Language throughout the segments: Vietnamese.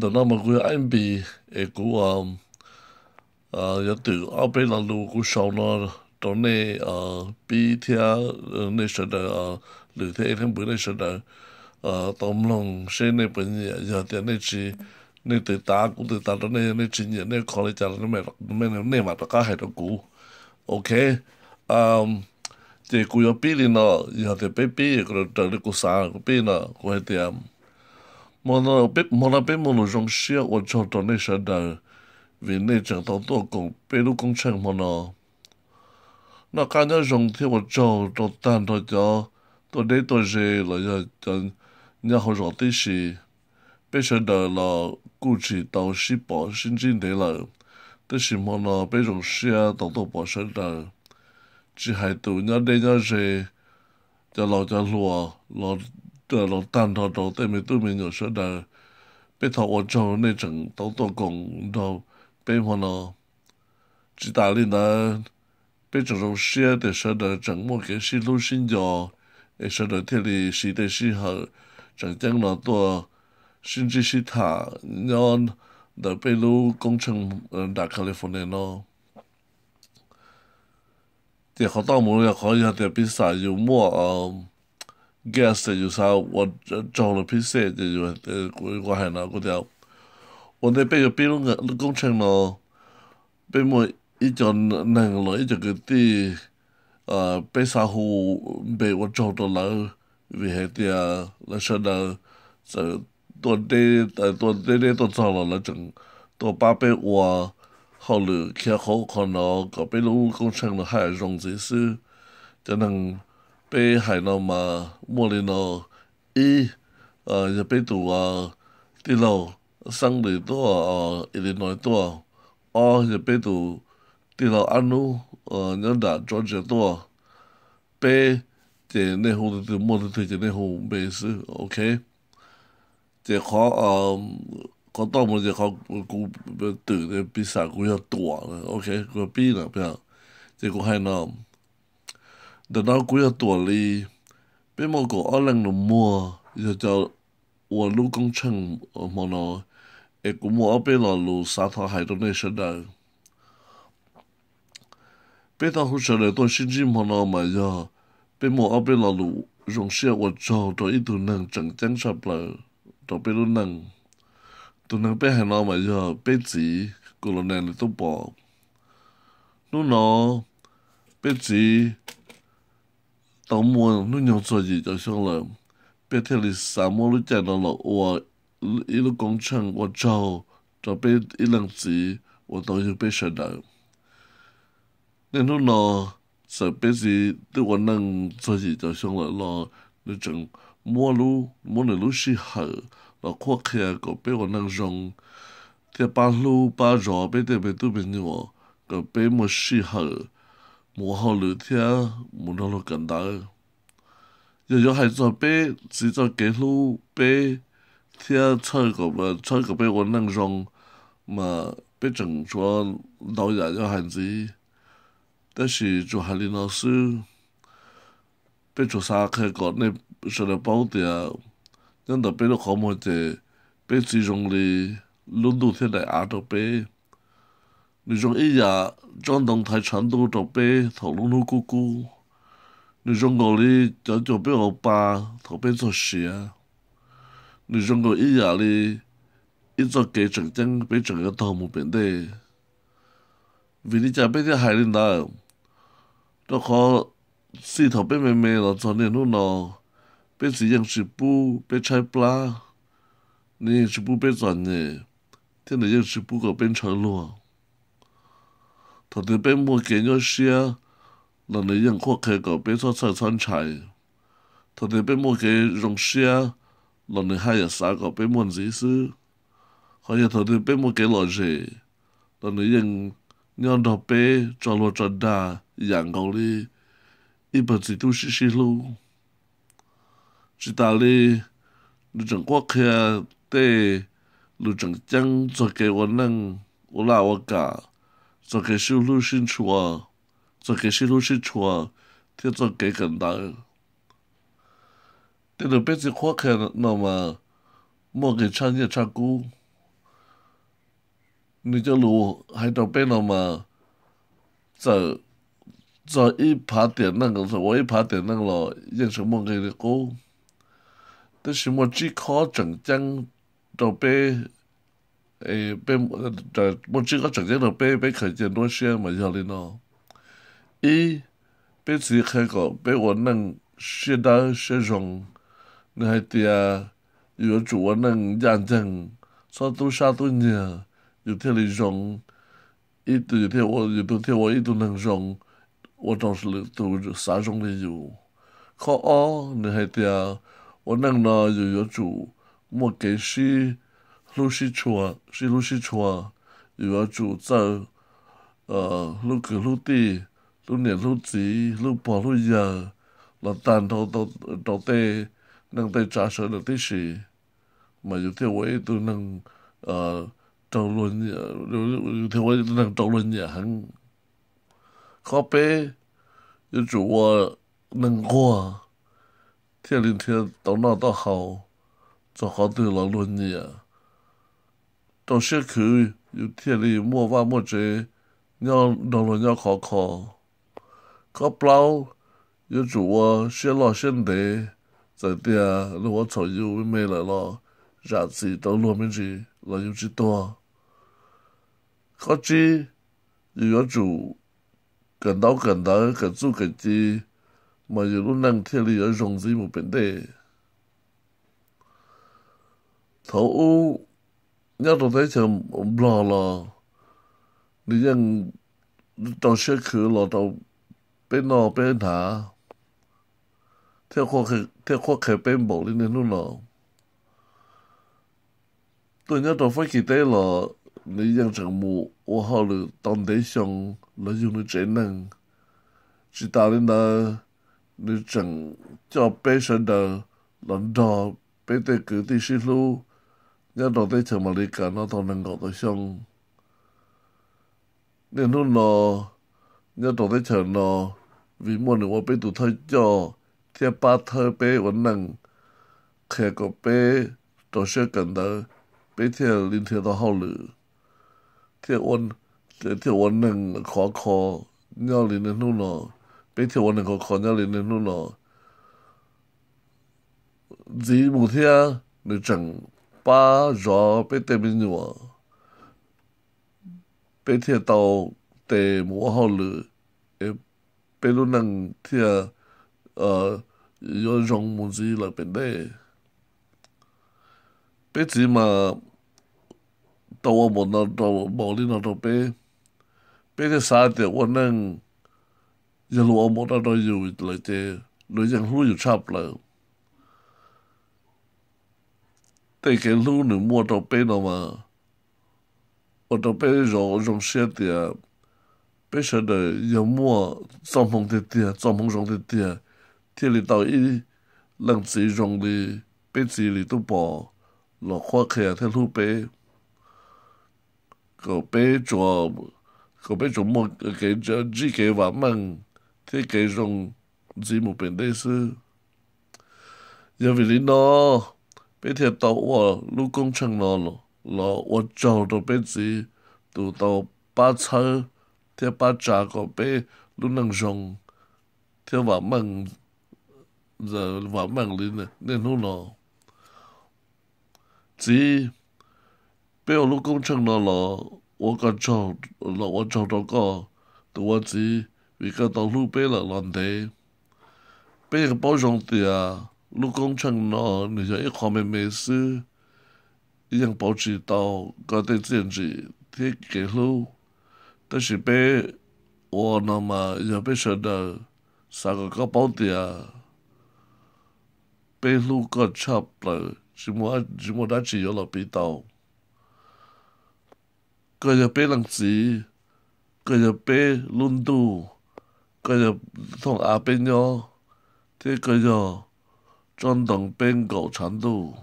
da na ma kui aimbi e ku ya tu a pe la lu ku shau na to ne bi tia ne sha da lu te e ten bu ne sha da tom long she ne pe ni ya te ne chi ne te ta ku te ta ne ne chi ni ne ko le cha ne me me ne ma ta ka he to ku okay um te ku yo pi li na ya te pe pi ko ta le ku sa ku pi na ko he te am Mōna o pep, mōna pe mōno zhōng shia o cho tō nē shā dāu, vì nē chāng tō to kōng pē rū kōng chāng mōna. Nā kā nyā zhōng tē o chō tō tan tō tō, tō nē tō zhē lō yā chāng nyā hō rō tē shī, pē shā dāu lō kū chī tō shī pō shīn chī nē lō, tē shī mōna pē zhōng shia tō to pō shā dāu. Chī hai tū nyā nē nyā zhē, chā lō chā lō, lō 这老蛋头头对面对面有说的，被他我做那种都做工，然后被我呢，只打理呢，被这种些的说的，怎么给西路新教，也说的这里西的西和，整将了多，甚至是他，然后的被路工程，嗯，打开了房间咯。แต่เขาต้องมือเขาอยากจะเป็นสายยูมัวอ่า gas te ju sa wa chong le pise te ju wa hai na ko dia wo de pe pe lu ga gong cheng no pe mo i jo nang lo i jo ge ti a pe sa hu be wa chong to la vi he ti a la sha da so to de to de de to sa lo la cheng to pa pe wa hao lu kia ho ko no ko pe lu gong cheng no hai rong zi si 就能。被海诺嘛莫里诺伊呃也被赌啊地老桑里多啊伊里诺多哦也被赌地老安努呃人打庄子多被这内湖的这莫的推荐内湖没事 OK 这好啊 có to một giờ không cũng tự bị xả cũng 要 tỏa rồi ok có pi là bây giờ thì cũng hay nào 等到鬼要躲哩，被某个二人的摸，就叫我老公称么呢？诶，古摸被老路沙滩海都那些的，被他胡扯的多心机么呢嘛呀？被摸被老路用些我做到一度能整整十了，到被都能，都能被海那嘛呀？被子古老奶奶都包，侬喏，被子。tao mua nó nhau cho gì cho xong là bé thế là sa mua lúc chạy nó là ủa ý lúc công chân ủa trâu cho bé ý lần gì ủa tao như bé sợ đợi nên lúc nó sợ bé gì tôi còn năng cho gì cho xong là lo nó chẳng mua lu mua này lu xí hở là khoa kia có bé còn năng dùng, thì ba lu ba rõ bé thì bé tôi bên nhau có bé mua xí hở 母后聊天，母娘都更大了。有有孩子背，只在给路背，听出个物，出个被我能上，嘛，被整错，老伢要孩子。但是做孩里老师，被做啥开个，你学了包掉，难道被你搞没掉？被自容的，拢都听在耳朵背。你种一呀，种东太长都种被头龙龙姑姑，你种我哩长种被我爸头被做蛇，你种我一呀哩，一做给整整被整个头木变的，为你家被的海里那，这好洗头被妹妹了，昨天弄了，被是样是布被拆不啦，你是不被转的，现在样是不搞变成了。头啲兵冇见咗些，人哋人国开个别说菜川菜，头啲兵冇见用些，人哋还有三个兵冇意思，可以头啲兵冇见落去，人哋人人头兵着落着大，人高哩，一辈子都是西路，只打哩，你整国开对，你整将做给我弄，我拉我干。做个修路行厝，啊，做几修路行厝，啊，做着更简单。你那边只好那么莫给唱一唱歌。你假路还到边那嘛？找找一盘点那个，我一盘点那个咯，认识莫给的歌。但是莫几块整江到边？诶，被在我只个直接就被被看见多些嘛，晓得喏。一被自己看过，被我能学到些种，你还得啊，有主我能认真，说多少多年，有天里种，一度有天我有多天我一度能种，我总是都啥种的有。可哦，你还得啊，我能呢又有主，莫给是。陆续穿，是陆续穿，又要煮在，呃，卤格卤蛋，卤年卤子，卤包卤肉，乱弹到都都得，能地茶社能地是，有点我也都能，呃，做轮子，有就我也都能找轮子，很，可啡，要煮我能过，天冷天到那到好，做好对了轮子。总是去有天里莫话莫这，要弄了要考考，考不了有主我先老先得，在地啊，那我早就没来了，下次到罗面去，那就知道。考起有要主，跟到跟到跟做跟起，嘛有路能天里有容易没变的，头乌。 일어나서 블라라 그냥 또 쉐크로 또 빼노 빼다 태코케 태코케 뺀볼이네 누나 또 nhớ phải kỳ tế là lý dân chẳng mù ô hò lử tổng tế xong là dùng nó trẻ năng chỉ tạo nên là lý chẳng cho bế sở đờ lần đò bế tế cử tí sĩ lưu 一落底長毛你間，我當能覺到傷。你นู่咯，一落底長咯，為麼你我俾度推咗，即把推俾我能，騎個俾到些近頭，俾條連條到後路，條我條我能可可，要你那นู่咯，俾條我能可可，要你那นู่咯，只冇聽你整。巴若被对面我，被铁道得磨好了，诶，被路能铁呃要用木子来变的，被子嘛，到我无那到无哩那到被，被铁啥的我能一路我无那到有来的，来将路有差不了。cái ke lūnu mua tō pēno mā. O tō pēno rō o rōng shia tia, pēsha nā ya mua tsōmhōng te tia, tsōmhōng rōng te tia, tia li tau i lang tsī rōng li, pē tsī li tō pō, lō khoa kia te lū pē. có pē chō, có pē chō mua cái chỉ kē jī kē wā māng, te kē rōng dzī mū pēndē sū. Ya vili nō, 被贴到我路工程了了，了我找到被子，都到把车贴把家个被路能上，贴瓦门，这瓦门里呢，那路呢，只被我路工程了了，我个找了我找到个，都我只一个到路被了乱的，被个包上的啊。侬讲成咯，你像一方面美食，已经保持到个对自己的记录，但是被我那么也被说的三个个宝地啊，被路个差了，什么什么那只有了被到，个也被人子，个也被轮渡，个也从阿边哟，这个哟。转动变狗长度，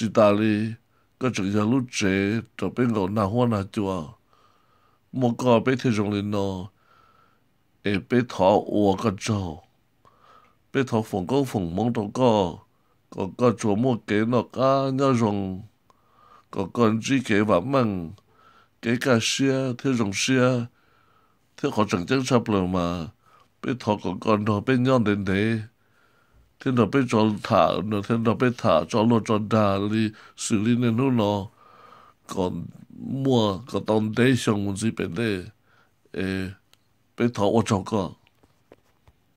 意大利个整条路窄，就变狗难换难做，莫个被铁种林咯，会被讨我个做，被讨缝个缝忙到个，个个琢磨几诺个 nhau dùng，个个只几万蚊，几架 xe 铁种 xe，铁好整整差不了嘛，被讨个个讨被 nhau đến thế. 天都被撞倒，天都被打，撞到撞倒，你死你奶奶个，么个当得像木子板得，诶，被他恶冲个。